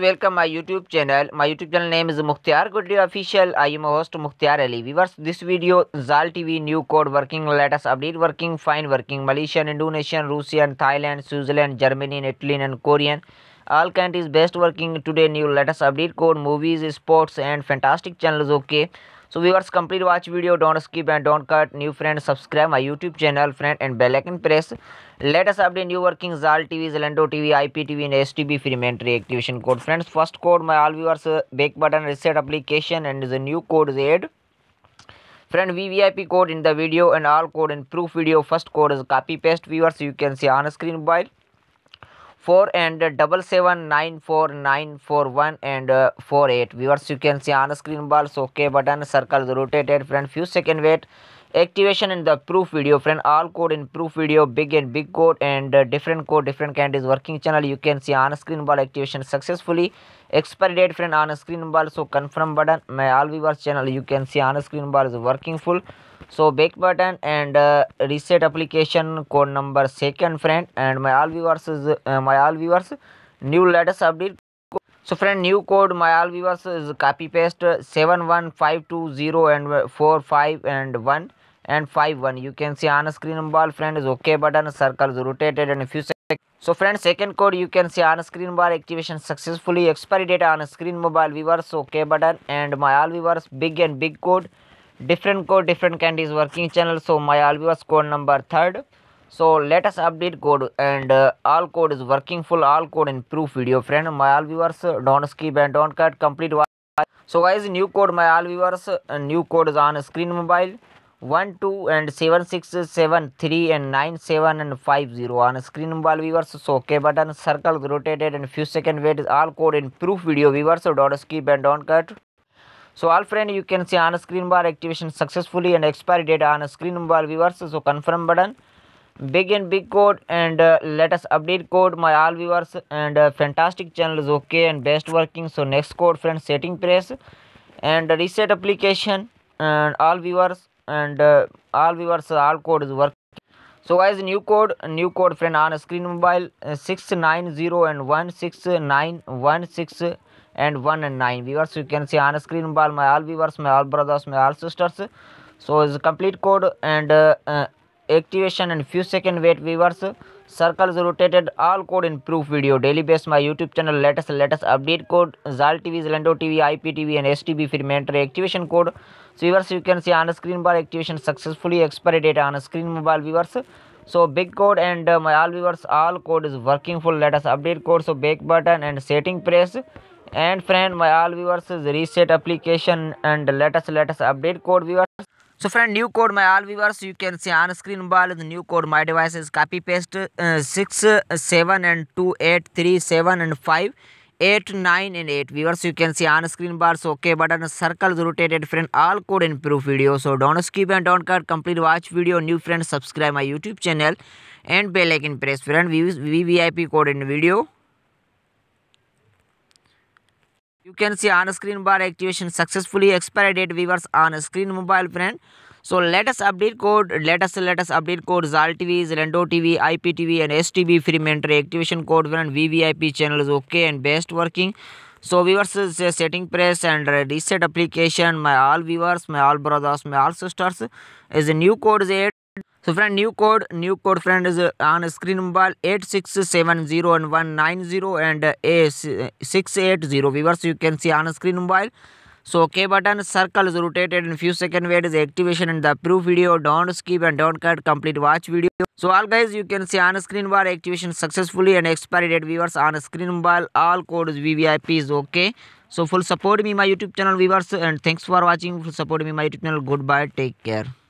welcome my youtube channel my youtube channel name is mukhtiar goodly official i am host mukhtiar ali viewers this video zal tv new code working latest update working fine working malaysian indonesian russian thailand switzerland germany and italian and korean all countries best working today new latest update code movies sports and fantastic channels okay so viewers complete watch video don't skip and don't cut new friend subscribe my YouTube channel friend and bell icon press latest update new working जाल TV जलेंडो TV IP TV and STB free मेंट्री activation code friends first code my all viewers back button reset application and is a new code is add friend we code in the video and all code in proof video first code is copy paste viewers you can see on screen bite 4 and uh, 7794941 and uh, 48 viewers you can see on screen balls okay button circle rotated friend few second wait activation in the proof video friend all code in proof video big and big code and uh, different code different kind is working channel you can see on screen ball activation successfully expiry date friend on screen ball so confirm button my all viewers channel you can see on screen ball is working full so back button and uh, reset application code number second friend and my all viewers is uh, my all viewers new latest update so friend new code my all viewers is copy paste 71520 and 45 and 1 and 5 1 you can see on screen friend friends ok button circles rotated and few seconds so friends second code you can see on screen bar activation successfully expiry date on screen mobile viewers ok button and my all viewers big and big code different code different candies working channel so my all viewers code number third so let us update code and uh, all code is working full all code in proof video friend my all viewers uh, don't skip and don't cut complete so guys new code my all viewers uh, new code is on screen mobile one two and seven six seven three and nine seven and five zero on screen wall viewers so k button circle rotated and few second wait all code in proof video viewers so don't skip and don't cut so all friend you can see on screen bar activation successfully and expiry date on screen bar viewers so confirm button Begin big code and uh, let us update code my all viewers and uh, fantastic channel is okay and best working so next code friend setting press and reset application and all viewers and uh, all viewers all code is work so guys new code new code friend on screen mobile uh, 690 and 169 16 and 1 and 9 viewers you can see on screen mobile my all viewers my all brothers my all sisters so is complete code and uh, activation and few second wait viewers circles rotated all code in proof video daily based my youtube channel latest latest update code zal tv zalando tv iptv and stb free mandatory activation code so viewers you can see on screen bar activation successfully expiry date on screen mobile viewers so big code and uh, my all viewers all code is working full latest update code so back button and setting press and friend my all viewers is reset application and latest latest update code viewers So friend, new code my all viewers, you can see on screen bar the new code my device is copy paste uh, 6, 7 and 2, 8, 3, 7 and 5. 8, 9 and 8 viewers you can see on screen bars okay button circles rotated friend all code improve video so don't skip and don't cut complete watch video new friend subscribe my youtube channel and bell icon press friend views vvip code in video you can see on screen bar activation successfully expired date viewers on screen mobile friend so let us update code let us let us update code zal tv zalando tv iptv and stv free activation code when vvip channel is okay and best working so viewers is setting press and reset application my all viewers my all brothers my all sisters is a new code is 8 so friend, new code, new code friend is uh, on screen mobile 8670190 and uh, A680 viewers you can see on screen mobile. So OK button circle is rotated in few second wait is activation and the proof video don't skip and don't cut complete watch video. So all guys you can see on screen bar activation successfully and expiry date viewers on screen mobile, all codes VVIP is okay. So full support me my YouTube channel viewers and thanks for watching full support me my YouTube channel goodbye take care.